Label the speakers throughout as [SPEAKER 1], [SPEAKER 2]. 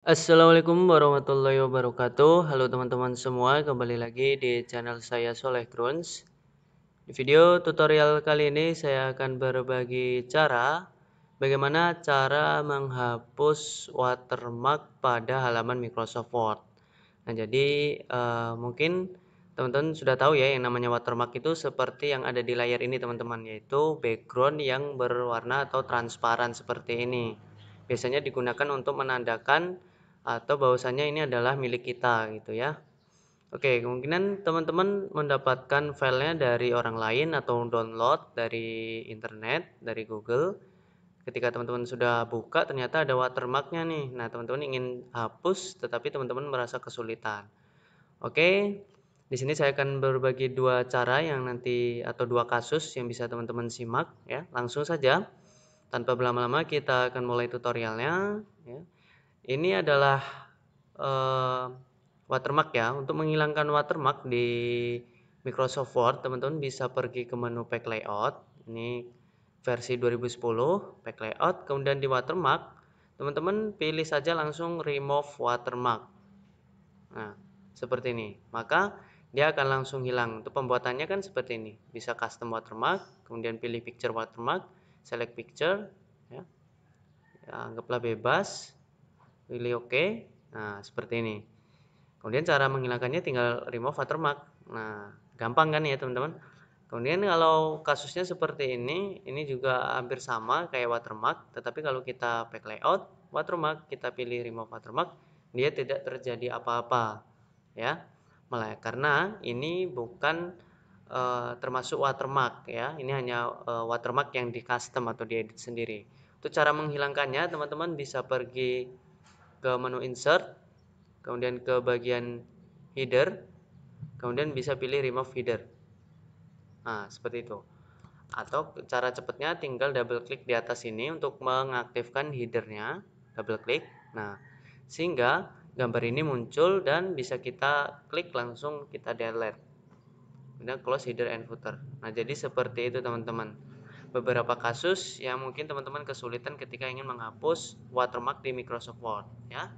[SPEAKER 1] Assalamualaikum warahmatullahi wabarakatuh Halo teman-teman semua kembali lagi di channel saya Soleh Grunz Di video tutorial kali ini saya akan berbagi cara Bagaimana cara menghapus watermark pada halaman Microsoft Word Nah jadi uh, mungkin teman-teman sudah tahu ya yang namanya watermark itu seperti yang ada di layar ini teman-teman Yaitu background yang berwarna atau transparan seperti ini Biasanya digunakan untuk menandakan atau bahwasannya ini adalah milik kita gitu ya. Oke, kemungkinan teman-teman mendapatkan filenya dari orang lain atau download dari internet, dari Google. Ketika teman-teman sudah buka, ternyata ada watermarknya nih. Nah, teman-teman ingin hapus, tetapi teman-teman merasa kesulitan. Oke, di sini saya akan berbagi dua cara yang nanti atau dua kasus yang bisa teman-teman simak ya. Langsung saja, tanpa berlama-lama kita akan mulai tutorialnya. Ya. Ini adalah uh, watermark ya. Untuk menghilangkan watermark di Microsoft Word, teman-teman bisa pergi ke menu Pack Layout. Ini versi 2010, Pack Layout. Kemudian di watermark, teman-teman pilih saja langsung remove watermark. Nah, seperti ini. Maka dia akan langsung hilang. Untuk pembuatannya kan seperti ini. Bisa custom watermark, kemudian pilih picture watermark, select picture, ya. ya anggaplah bebas pilih oke OK. nah seperti ini kemudian cara menghilangkannya tinggal remove watermark nah gampang kan ya teman-teman kemudian kalau kasusnya seperti ini ini juga hampir sama kayak watermark tetapi kalau kita pack layout watermark kita pilih remove watermark dia tidak terjadi apa-apa ya malah karena ini bukan uh, termasuk watermark ya ini hanya uh, watermark yang di custom atau diedit sendiri untuk cara menghilangkannya teman-teman bisa pergi ke menu insert, kemudian ke bagian header, kemudian bisa pilih remove header. Nah, seperti itu. Atau cara cepatnya tinggal double klik di atas ini untuk mengaktifkan headernya, double klik. Nah, sehingga gambar ini muncul dan bisa kita klik langsung kita delete. Kemudian close header and footer. Nah, jadi seperti itu teman-teman beberapa kasus yang mungkin teman-teman kesulitan ketika ingin menghapus watermark di Microsoft Word ya.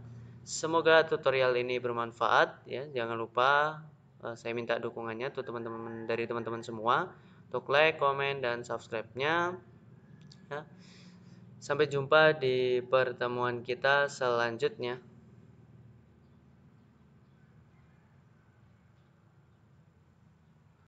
[SPEAKER 1] Semoga tutorial ini bermanfaat ya. Jangan lupa uh, saya minta dukungannya tuh teman-teman dari teman-teman semua untuk like, komen dan subscribe-nya. Ya. Sampai jumpa di pertemuan kita selanjutnya.